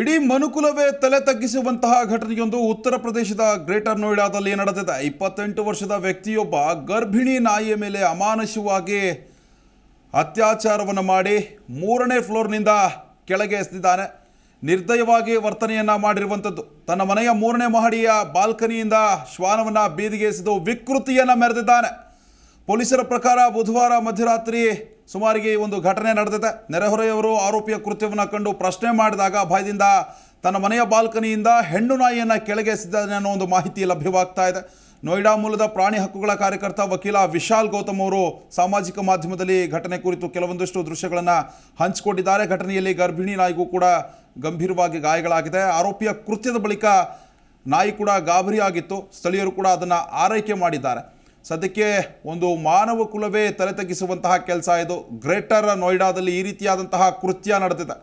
ಇಡೀ ಮನುಕುಲವೇ ತಲೆ ತಗ್ಗಿಸುವಂತಹ ಘಟನೆಯೊಂದು ಉತ್ತರ ಪ್ರದೇಶದ ಗ್ರೇಟರ್ ನೋಯ್ಡಾದಲ್ಲಿ ನಡೆದಿದೆ ಇಪ್ಪತ್ತೆಂಟು ವರ್ಷದ ವ್ಯಕ್ತಿಯೊಬ್ಬ ಗರ್ಭಿಣಿ ನಾಯಿಯ ಮೇಲೆ ಅಮಾನುಷವಾಗಿ ಅತ್ಯಾಚಾರವನ್ನು ಮಾಡಿ ಮೂರನೇ ಫ್ಲೋರ್ನಿಂದ ಕೆಳಗೆ ಎಸೆದಿದ್ದಾನೆ ನಿರ್ದಯವಾಗಿ ವರ್ತನೆಯನ್ನು ಮಾಡಿರುವಂಥದ್ದು ತನ್ನ ಮನೆಯ ಮೂರನೇ ಮಹಡಿಯ ಬಾಲ್ಕನಿಯಿಂದ ಶ್ವಾನವನ್ನು ಬೀದಿಗೆ ಎಸೆದು ವಿಕೃತಿಯನ್ನು ಮೆರೆದಿದ್ದಾನೆ ಪೊಲೀಸರ ಪ್ರಕಾರ ಬುಧವಾರ ಮಧ್ಯರಾತ್ರಿ ಸುಮಾರಿಗೆ ಈ ಒಂದು ಘಟನೆ ನಡೆದಿದೆ ನೆರೆಹೊರೆಯವರು ಆರೋಪಿಯ ಕೃತ್ಯವನ್ನು ಕಂಡು ಪ್ರಶ್ನೆ ಮಾಡಿದಾಗ ಭಯದಿಂದ ತನ್ನ ಮನೆಯ ಬಾಲ್ಕನಿಯಿಂದ ಹೆಣ್ಣು ನಾಯಿಯನ್ನು ಕೆಳಗೆ ಎಸೆದಿದ್ದಾನೆ ಅನ್ನೋ ಒಂದು ಮಾಹಿತಿ ಲಭ್ಯವಾಗ್ತಾ ಇದೆ ನೋಯ್ಡಾ ಮೂಲದ ಪ್ರಾಣಿ ಹಕ್ಕುಗಳ ಕಾರ್ಯಕರ್ತ ವಕೀಲ ವಿಶಾಲ್ ಗೌತಮ್ ಅವರು ಸಾಮಾಜಿಕ ಮಾಧ್ಯಮದಲ್ಲಿ ಘಟನೆ ಕುರಿತು ಕೆಲವೊಂದಿಷ್ಟು ದೃಶ್ಯಗಳನ್ನು ಹಂಚಿಕೊಂಡಿದ್ದಾರೆ ಘಟನೆಯಲ್ಲಿ ಗರ್ಭಿಣಿ ನಾಯಿಗೂ ಕೂಡ ಗಂಭೀರವಾಗಿ ಗಾಯಗಳಾಗಿದೆ ಆರೋಪಿಯ ಕೃತ್ಯದ ಬಳಿಕ ನಾಯಿ ಕೂಡ ಗಾಬರಿಯಾಗಿತ್ತು ಸ್ಥಳೀಯರು ಕೂಡ ಅದನ್ನು ಆರೈಕೆ ಮಾಡಿದ್ದಾರೆ ಸದ್ಯಕ್ಕೆ ಒಂದು ಮಾನವ ಕುಲವೇ ತಲೆ ತಗ್ಗಿಸುವಂತಹ ಕೆಲಸ ಇದು ಗ್ರೇಟರ್ ನೋಯ್ಡಾದಲ್ಲಿ ಈ ರೀತಿಯಾದಂತಹ ಕೃತ್ಯ ನಡೆದಿದೆ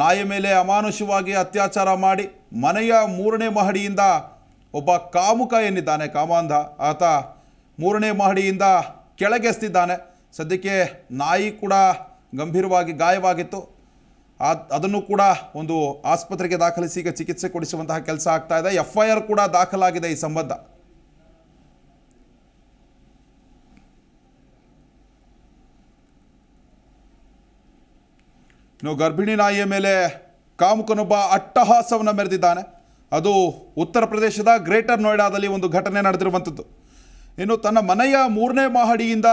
ನಾಯಿ ಮೇಲೆ ಅಮಾನುಷವಾಗಿ ಅತ್ಯಾಚಾರ ಮಾಡಿ ಮನೆಯ ಮೂರನೇ ಮಹಡಿಯಿಂದ ಒಬ್ಬ ಕಾಮುಕ ಏನಿದ್ದಾನೆ ಕಾಮಾಂಧ ಆತ ಮೂರನೇ ಮಹಡಿಯಿಂದ ಕೆಳಗೆಸ್ತಿದ್ದಾನೆ ಸದ್ಯಕ್ಕೆ ನಾಯಿ ಕೂಡ ಗಂಭೀರವಾಗಿ ಗಾಯವಾಗಿತ್ತು ಅದನ್ನು ಕೂಡ ಒಂದು ಆಸ್ಪತ್ರೆಗೆ ದಾಖಲಿಸಿ ಈಗ ಚಿಕಿತ್ಸೆ ಕೊಡಿಸುವಂತಹ ಕೆಲಸ ಆಗ್ತಾ ಇದೆ ಎಫ್ ಐ ಆರ್ ಕೂಡ ದಾಖಲಾಗಿದೆ ಈ ಸಂಬಂಧ ಇನ್ನು ಗರ್ಭಿಣಿ ನಾಯಿಯ ಮೇಲೆ ಕಾಮುಕನೊಬ್ಬ ಅಟ್ಟಹಾಸವನ್ನು ಮೆರೆದಿದ್ದಾನೆ ಅದು ಉತ್ತರ ಪ್ರದೇಶದ ಗ್ರೇಟರ್ ನೋಯ್ಡಾದಲ್ಲಿ ಒಂದು ಘಟನೆ ನಡೆದಿರುವಂಥದ್ದು ಇನ್ನು ತನ್ನ ಮನೆಯ ಮೂರನೇ ಮಹಡಿಯಿಂದ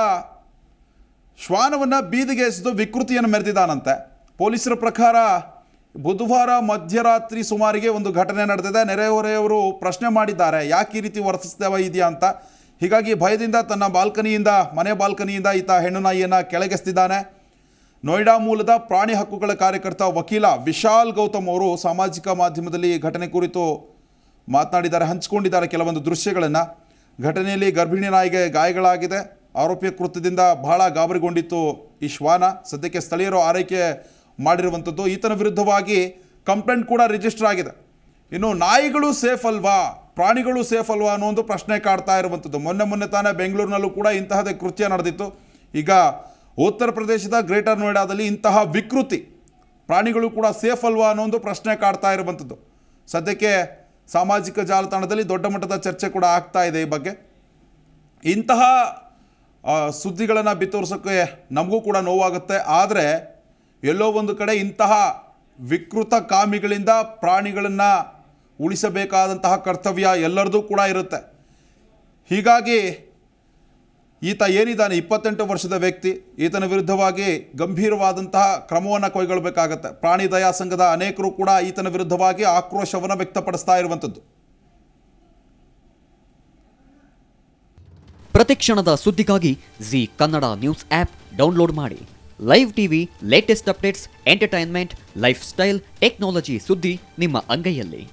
ಶ್ವಾನವನ್ನು ಬೀದಿಗೆ ಎಸೆದು ವಿಕೃತಿಯನ್ನು ಮೆರೆದಿದ್ದಾನಂತೆ ಪೊಲೀಸರ ಪ್ರಕಾರ ಬುಧವಾರ ಮಧ್ಯರಾತ್ರಿ ಸುಮಾರಿಗೆ ಒಂದು ಘಟನೆ ನಡೆದಿದೆ ನೆರೆಹೊರೆಯವರು ಪ್ರಶ್ನೆ ಮಾಡಿದ್ದಾರೆ ಯಾಕೆ ಈ ರೀತಿ ವರ್ತಿಸ್ತೇವ ಇದೆಯಾ ಅಂತ ಹೀಗಾಗಿ ಭಯದಿಂದ ತನ್ನ ಬಾಲ್ಕನಿಯಿಂದ ಮನೆ ಬಾಲ್ಕನಿಯಿಂದ ಈತ ಹೆಣ್ಣು ನಾಯಿಯನ್ನು ಕೆಳಗೆಸ್ತಿದ್ದಾನೆ ನೋಯ್ಡಾ ಮೂಲದ ಪ್ರಾಣಿ ಹಕ್ಕುಗಳ ಕಾರ್ಯಕರ್ತ ವಕೀಲ ವಿಶಾಲ್ ಗೌತಮ್ ಅವರು ಸಾಮಾಜಿಕ ಮಾಧ್ಯಮದಲ್ಲಿ ಘಟನೆ ಕುರಿತು ಮಾತನಾಡಿದ್ದಾರೆ ಹಂಚಿಕೊಂಡಿದ್ದಾರೆ ಕೆಲವೊಂದು ದೃಶ್ಯಗಳನ್ನು ಘಟನೆಯಲ್ಲಿ ಗರ್ಭಿಣಿ ನಾಯಿಗೆ ಗಾಯಗಳಾಗಿದೆ ಆರೋಪಿಯ ಕೃತ್ಯದಿಂದ ಬಹಳ ಗಾಬರಿಗೊಂಡಿತ್ತು ಈ ಶ್ವಾನ ಸದ್ಯಕ್ಕೆ ಸ್ಥಳೀಯರು ಆರೈಕೆ ಮಾಡಿರುವಂಥದ್ದು ಈತನ ವಿರುದ್ಧವಾಗಿ ಕಂಪ್ಲೇಂಟ್ ಕೂಡ ರಿಜಿಸ್ಟರ್ ಆಗಿದೆ ಇನ್ನು ನಾಯಿಗಳು ಸೇಫ್ ಅಲ್ವಾ ಪ್ರಾಣಿಗಳು ಸೇಫ್ ಅಲ್ವಾ ಅನ್ನೋ ಒಂದು ಪ್ರಶ್ನೆ ಕಾಡ್ತಾ ಇರುವಂಥದ್ದು ಮೊನ್ನೆ ಮೊನ್ನೆ ತಾನೇ ಬೆಂಗಳೂರಿನಲ್ಲೂ ಕೂಡ ಇಂತಹದೇ ಕೃತ್ಯ ನಡೆದಿತ್ತು ಈಗ ಉತ್ತರ ಪ್ರದೇಶದ ಗ್ರೇಟರ್ ನೋಯ್ಡಾದಲ್ಲಿ ಇಂತಹ ವಿಕೃತಿ ಪ್ರಾಣಿಗಳು ಕೂಡ ಸೇಫ್ ಅಲ್ವಾ ಅನ್ನೋ ಒಂದು ಪ್ರಶ್ನೆ ಕಾಡ್ತಾ ಇರುವಂಥದ್ದು ಸದ್ಯಕ್ಕೆ ಸಾಮಾಜಿಕ ಜಾಲತಾಣದಲ್ಲಿ ದೊಡ್ಡ ಮಟ್ಟದ ಚರ್ಚೆ ಕೂಡ ಆಗ್ತಾ ಇದೆ ಈ ಬಗ್ಗೆ ಇಂತಹ ಸುದ್ದಿಗಳನ್ನು ಬಿತ್ತೋರ್ಸೋಕ್ಕೆ ನಮಗೂ ಕೂಡ ನೋವಾಗುತ್ತೆ ಆದರೆ ಎಲ್ಲೋ ಒಂದು ಕಡೆ ಇಂತಹ ವಿಕೃತ ಕಾಮಿಗಳಿಂದ ಪ್ರಾಣಿಗಳನ್ನು ಉಳಿಸಬೇಕಾದಂತಹ ಕರ್ತವ್ಯ ಎಲ್ಲರದೂ ಕೂಡ ಇರುತ್ತೆ ಹೀಗಾಗಿ ಈತ ಏನಿದ್ದಾನೆ ಇಪ್ಪತ್ತೆಂಟು ವರ್ಷದ ವ್ಯಕ್ತಿ ಈತನ ವಿರುದ್ಧವಾಗಿ ಗಂಭೀರವಾದಂತಹ ಕ್ರಮವನ್ನು ಕೈಗೊಳ್ಳಬೇಕಾಗತ್ತೆ ಪ್ರಾಣಿ ದಯಾ ಸಂಘದ ಅನೇಕರು ಕೂಡ ಈತನ ವಿರುದ್ಧವಾಗಿ ಆಕ್ರೋಶವನ್ನು ವ್ಯಕ್ತಪಡಿಸ್ತಾ ಇರುವಂಥದ್ದು ಪ್ರತಿಕ್ಷಣದ ಸುದ್ದಿಗಾಗಿ Zee Kannada news app download ಮಾಡಿ live TV latest updates entertainment lifestyle technology ಸುದ್ದಿ ನಿಮ್ಮ ಅಂಗೈಯಲ್ಲಿ